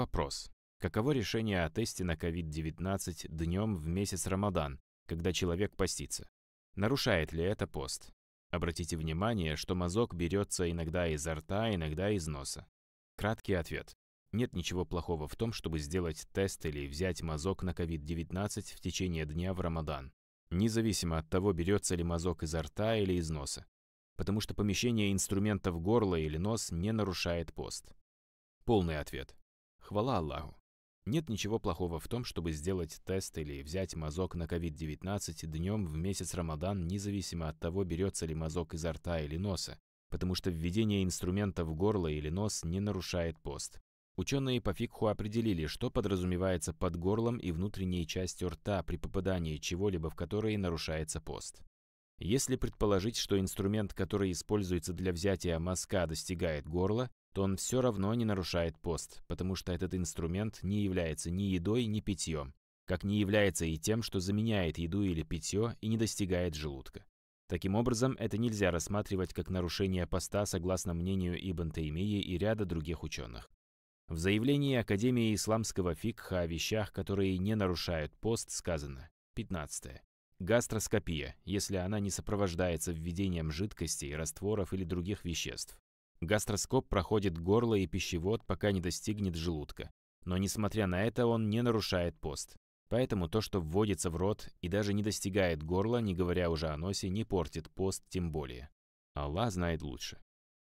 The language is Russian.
вопрос, каково решение о тесте на COVID-19 днем в месяц Рамадан, когда человек постится? Нарушает ли это пост? Обратите внимание, что мазок берется иногда изо рта, иногда из носа. Краткий ответ. Нет ничего плохого в том, чтобы сделать тест или взять мазок на COVID-19 в течение дня в Рамадан, независимо от того, берется ли мазок изо рта или из носа, потому что помещение инструмента в горло или нос не нарушает пост. Полный ответ. Хвала Аллаху. Нет ничего плохого в том, чтобы сделать тест или взять мазок на COVID-19 днем в месяц Рамадан, независимо от того, берется ли мазок изо рта или носа, потому что введение инструмента в горло или нос не нарушает пост. Ученые по фикху определили, что подразумевается под горлом и внутренней частью рта при попадании чего-либо, в которое нарушается пост. Если предположить, что инструмент, который используется для взятия мазка, достигает горла, то он все равно не нарушает пост, потому что этот инструмент не является ни едой, ни питьем, как не является и тем, что заменяет еду или питье и не достигает желудка. Таким образом, это нельзя рассматривать как нарушение поста согласно мнению Ибн Таймии и ряда других ученых. В заявлении Академии исламского фикха о вещах, которые не нарушают пост, сказано 15. Гастроскопия, если она не сопровождается введением жидкостей, растворов или других веществ, Гастроскоп проходит горло и пищевод, пока не достигнет желудка. Но несмотря на это, он не нарушает пост. Поэтому то, что вводится в рот и даже не достигает горла, не говоря уже о носе, не портит пост тем более. Аллах знает лучше.